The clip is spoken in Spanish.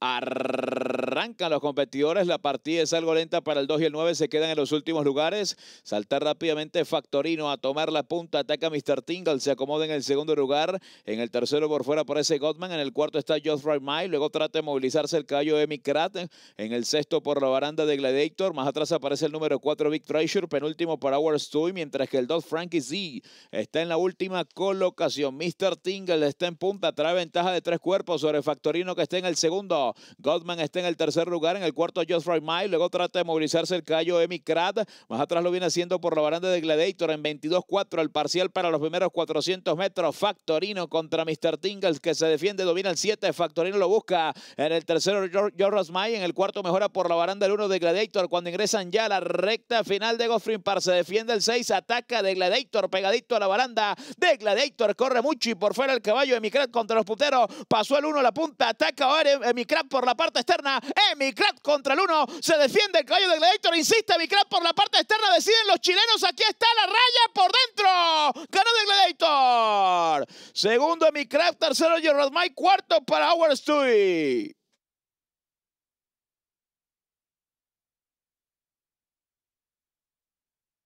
Arrrrr Arrancan los competidores, la partida es algo lenta para el 2 y el 9, se quedan en los últimos lugares. salta rápidamente Factorino a tomar la punta, ataca Mr. Tingle, se acomoda en el segundo lugar. En el tercero por fuera aparece Gottman, en el cuarto está Josh Mai. luego trata de movilizarse el caballo emmy Krat. En el sexto por la baranda de Gladiator, más atrás aparece el número 4 Big Treasure, penúltimo para Our Story, mientras que el 2 Frankie Z está en la última colocación. Mr. Tingle está en punta, trae ventaja de tres cuerpos sobre Factorino que está en el segundo. Goldman está en el tercer lugar. En el cuarto a Just Luego trata de movilizarse el callo Emicrad Más atrás lo viene haciendo por la baranda de Gladiator en 22-4. El parcial para los primeros 400 metros. Factorino contra Mr. Tingles que se defiende. Domina el 7. Factorino lo busca en el tercero roy May. En el cuarto mejora por la baranda el 1 de Gladiator. Cuando ingresan ya a la recta final de Goffrey Par. Se defiende el 6. Ataca de Gladiator pegadito a la baranda de Gladiator. Corre mucho y por fuera el caballo Emicrad contra los puteros, Pasó el 1 a la punta. Ataca ahora Emicrad por la parte externa. Eh, contra el 1. Se defiende el caballo de Gladiator. Insiste Micrat por la parte externa. Deciden los chilenos. Aquí está la raya por dentro. Ganó de Gladiator. Segundo Emicraft, Tercero Gerard Mike. Cuarto para Howard Stewie.